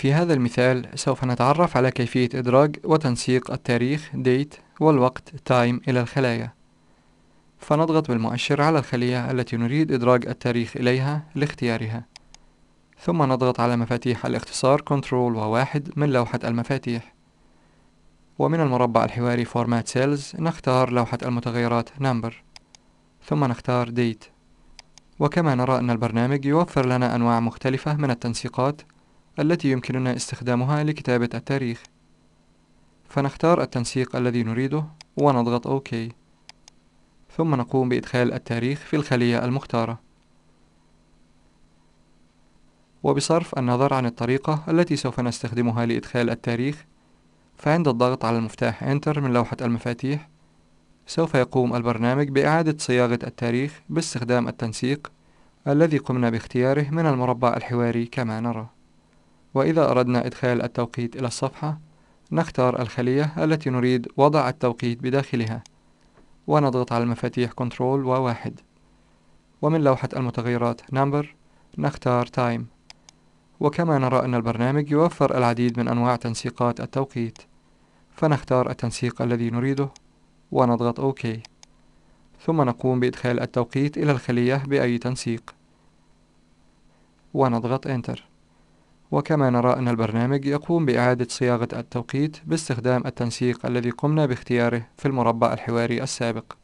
في هذا المثال سوف نتعرف على كيفية إدراج وتنسيق التاريخ date والوقت time إلى الخلايا فنضغط بالمؤشر على الخلية التي نريد إدراج التاريخ إليها لاختيارها ثم نضغط على مفاتيح الاختصار Ctrl وواحد من لوحة المفاتيح ومن المربع الحواري Format Cells نختار لوحة المتغيرات Number ثم نختار Date وكما نرى أن البرنامج يوفر لنا أنواع مختلفة من التنسيقات التي يمكننا استخدامها لكتابة التاريخ فنختار التنسيق الذي نريده ونضغط OK ثم نقوم بإدخال التاريخ في الخلية المختارة وبصرف النظر عن الطريقة التي سوف نستخدمها لإدخال التاريخ فعند الضغط على المفتاح Enter من لوحة المفاتيح سوف يقوم البرنامج بإعادة صياغة التاريخ باستخدام التنسيق الذي قمنا باختياره من المربع الحواري كما نرى وإذا أردنا إدخال التوقيت إلى الصفحة نختار الخلية التي نريد وضع التوقيت بداخلها ونضغط على المفاتيح Ctrl و1 ومن لوحة المتغيرات Number نختار Time وكما نرى أن البرنامج يوفر العديد من أنواع تنسيقات التوقيت فنختار التنسيق الذي نريده ونضغط OK ثم نقوم بإدخال التوقيت إلى الخلية بأي تنسيق ونضغط Enter وكما نرى أن البرنامج يقوم بإعادة صياغة التوقيت باستخدام التنسيق الذي قمنا باختياره في المربع الحواري السابق